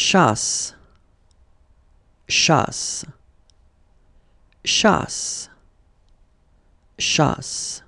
Shas. Shas. Shas. Shas.